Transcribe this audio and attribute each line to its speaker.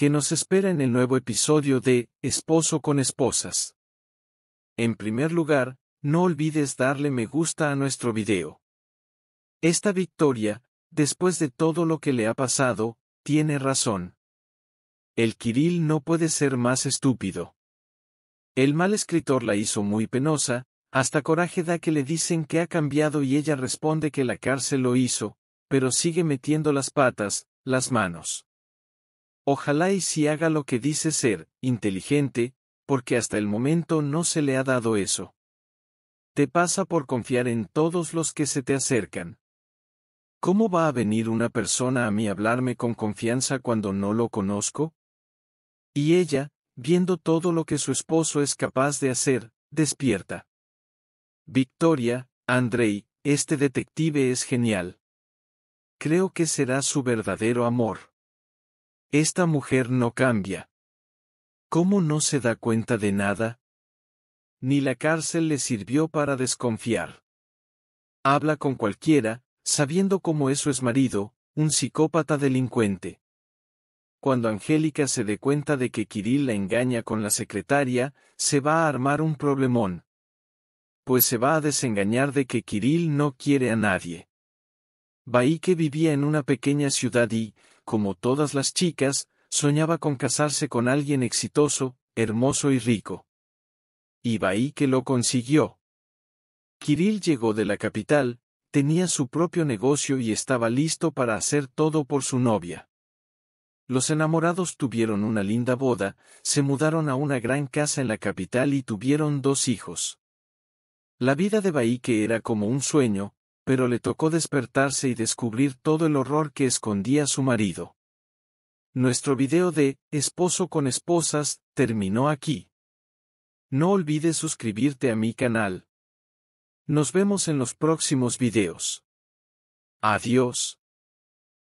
Speaker 1: que nos espera en el nuevo episodio de Esposo con Esposas. En primer lugar, no olvides darle me gusta a nuestro video. Esta victoria, después de todo lo que le ha pasado, tiene razón. El Kiril no puede ser más estúpido. El mal escritor la hizo muy penosa, hasta coraje da que le dicen que ha cambiado y ella responde que la cárcel lo hizo, pero sigue metiendo las patas, las manos. Ojalá y si haga lo que dice ser, inteligente, porque hasta el momento no se le ha dado eso. Te pasa por confiar en todos los que se te acercan. ¿Cómo va a venir una persona a mí hablarme con confianza cuando no lo conozco? Y ella, viendo todo lo que su esposo es capaz de hacer, despierta. Victoria, Andrei, este detective es genial. Creo que será su verdadero amor. Esta mujer no cambia. ¿Cómo no se da cuenta de nada? Ni la cárcel le sirvió para desconfiar. Habla con cualquiera, sabiendo cómo es su exmarido, un psicópata delincuente. Cuando Angélica se dé cuenta de que Kirill la engaña con la secretaria, se va a armar un problemón. Pues se va a desengañar de que Kirill no quiere a nadie. Bahí vivía en una pequeña ciudad y, como todas las chicas, soñaba con casarse con alguien exitoso, hermoso y rico. Y Bahí lo consiguió. Kirill llegó de la capital, tenía su propio negocio y estaba listo para hacer todo por su novia. Los enamorados tuvieron una linda boda, se mudaron a una gran casa en la capital y tuvieron dos hijos. La vida de Baike era como un sueño, pero le tocó despertarse y descubrir todo el horror que escondía su marido. Nuestro video de Esposo con Esposas terminó aquí. No olvides suscribirte a mi canal. Nos vemos en los próximos videos. Adiós.